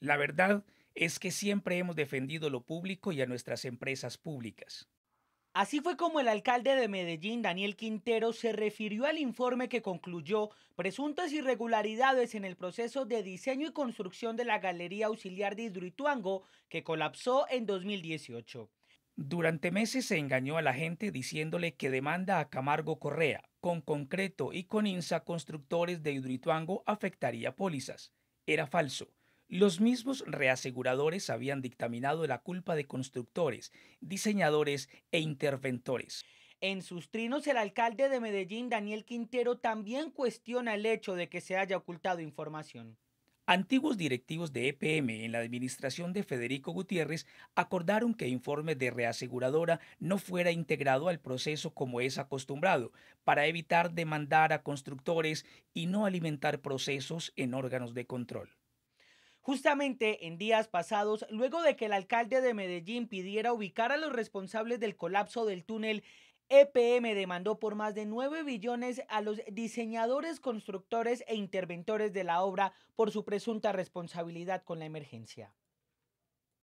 La verdad es que siempre hemos defendido lo público y a nuestras empresas públicas. Así fue como el alcalde de Medellín, Daniel Quintero, se refirió al informe que concluyó presuntas irregularidades en el proceso de diseño y construcción de la Galería Auxiliar de Hidruituango que colapsó en 2018. Durante meses se engañó a la gente diciéndole que demanda a Camargo Correa, con concreto y con INSA constructores de Hidroituango afectaría pólizas. Era falso. Los mismos reaseguradores habían dictaminado la culpa de constructores, diseñadores e interventores. En sus trinos, el alcalde de Medellín, Daniel Quintero, también cuestiona el hecho de que se haya ocultado información. Antiguos directivos de EPM en la administración de Federico Gutiérrez acordaron que informe de reaseguradora no fuera integrado al proceso como es acostumbrado, para evitar demandar a constructores y no alimentar procesos en órganos de control. Justamente en días pasados, luego de que el alcalde de Medellín pidiera ubicar a los responsables del colapso del túnel, EPM demandó por más de nueve billones a los diseñadores, constructores e interventores de la obra por su presunta responsabilidad con la emergencia.